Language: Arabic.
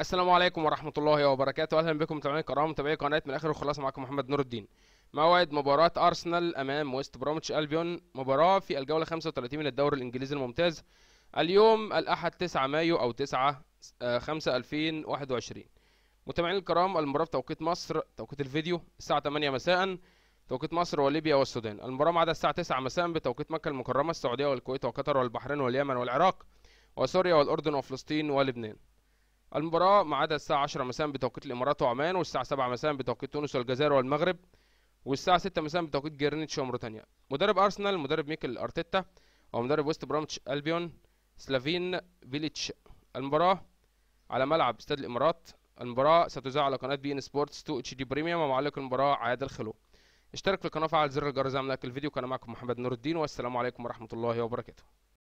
السلام عليكم ورحمة الله وبركاته أهلا بكم متابعينا الكرام متابعي قناة من آخر وخلاص معكم محمد نور الدين موعد مباراة أرسنال أمام ويست برومتش ألبيون مباراة في الجولة 35 من الدوري الإنجليزي الممتاز اليوم الأحد 9 مايو أو 9 5 2021 متابعينا الكرام المباراة في توقيت مصر توقيت الفيديو الساعة 8 مساء توقيت مصر وليبيا والسودان المباراة ميعادها الساعة 9 مساء بتوقيت مكة المكرمة السعودية والكويت وقطر والبحرين واليمن والعراق وسوريا والأردن وفلسطين ولبنان المباراة عدا الساعة 10 مساء بتوقيت الإمارات وعمان والساعة 7 مساء بتوقيت تونس والجزائر والمغرب والساعة 6 مساء بتوقيت جرينتش وموريتانيا مدرب أرسنال مدرب ميكل أرتيتا ومدرب ويست برامتش ألبيون سلافين فيليتش المباراة على ملعب استاد الإمارات المباراة ستذاع على قناة بي إن سبورتس 2 اتش دي بريميوم ومعلق المباراة عادل خلو اشترك في القناة وفعل زر الجرس لايك الفيديو كان معكم محمد نور الدين والسلام عليكم ورحمة الله وبركاته